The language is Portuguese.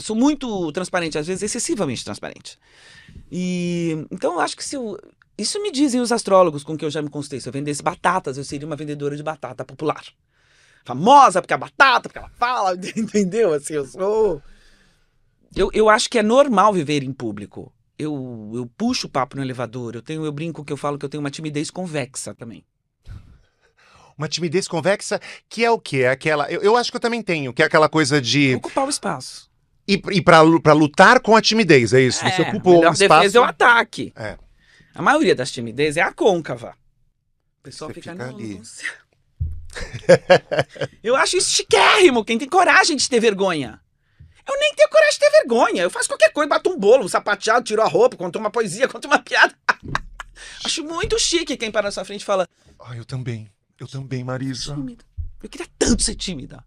sou muito transparente, às vezes excessivamente transparente. E então eu acho que se eu. Isso me dizem os astrólogos com que eu já me consultei. Se eu vendesse batatas, eu seria uma vendedora de batata popular. Famosa porque a batata, porque ela fala, entendeu? Assim, eu sou. Eu, eu acho que é normal viver em público. Eu, eu puxo o papo no elevador, eu tenho, eu brinco que eu falo que eu tenho uma timidez convexa também uma timidez convexa, que é o quê? É aquela. Eu, eu acho que eu também tenho, que é aquela coisa de. Ocupar o espaço e, e para lutar com a timidez, é isso? Você é, ocupou ocupa um espaço... defesa é o ataque. É. A maioria das timidez é a côncava. O pessoal fica, fica, ali. eu acho isso chiquérrimo, quem tem coragem de ter vergonha. Eu nem tenho coragem de ter vergonha. Eu faço qualquer coisa, bato um bolo, um sapateado, tiro a roupa, conto uma poesia, conto uma piada. acho muito chique quem para na sua frente e fala... Ah, eu também. Eu também, Marisa. Tímida. Eu queria tanto ser tímida.